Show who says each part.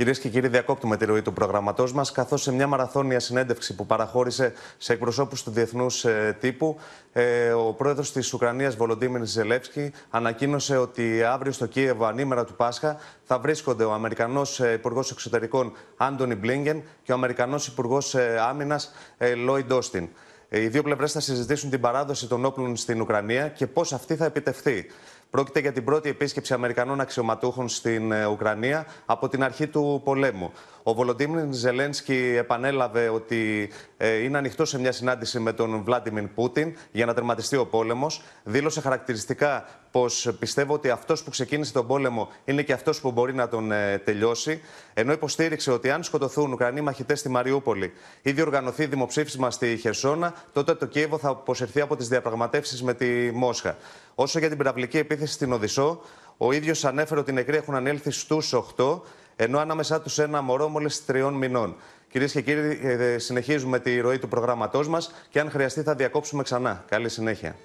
Speaker 1: Κυρίες και κύριοι, διακόπτουμε τη ροή του προγραμματός μας, καθώς σε μια μαραθώνια συνέντευξη που παραχώρησε σε εκπροσώπους του διεθνούς ε, τύπου, ε, ο πρόεδρος της Ουκρανίας, Βολοντίμιν Ζελεύσκη, ανακοίνωσε ότι αύριο στο Κίεβο, ανήμερα του Πάσχα, θα βρίσκονται ο Αμερικανός ε, Υπουργός Εξωτερικών Άντωνι Μπλίνγκεν και ο Αμερικανός Υπουργός Άμυνα Λόι Ντόστιν. Οι δύο πλευρές θα συζητήσουν την παράδοση των όπλων στην Ουκρανία και πώς αυτή θα επιτευχθεί. Πρόκειται για την πρώτη επίσκεψη Αμερικανών αξιωματούχων στην ε, Ουκρανία από την αρχή του πολέμου. Ο Βολοντίμιν Ζελένσκι επανέλαβε ότι ε, είναι ανοιχτό σε μια συνάντηση με τον Βλάντιμιν Πούτιν για να τερματιστεί ο πόλεμος. Δήλωσε χαρακτηριστικά πως πιστεύω ότι αυτός που ξεκίνησε τον πόλεμο είναι και αυτός που μπορεί να τον ε, τελειώσει. Ενώ υποστήριξε ότι αν σκοτωθούν Ουκρανοί μαχητές στη Μαριούπολη ή διοργανωθεί δημοψήφισμα στη Χερσόνα, τότε το Κίεβο θα αποσυρθεί από τις διαπραγματεύσεις με τη Μόσχα. Όσο για την πυραυλική επίθεση στην Οδυσσό, ο ίδιος ανέφερε ότι οι νεκροί έχουν ανέλθει στους 8, ενώ ανάμεσά τους ένα μωρό μόλις τριών μηνών. Κυρίες και κύριοι, ε, συνεχίζουμε τη ροή του προγράμματός μας και αν χρειαστεί θα διακόψουμε ξανά. Καλή συνέχεια.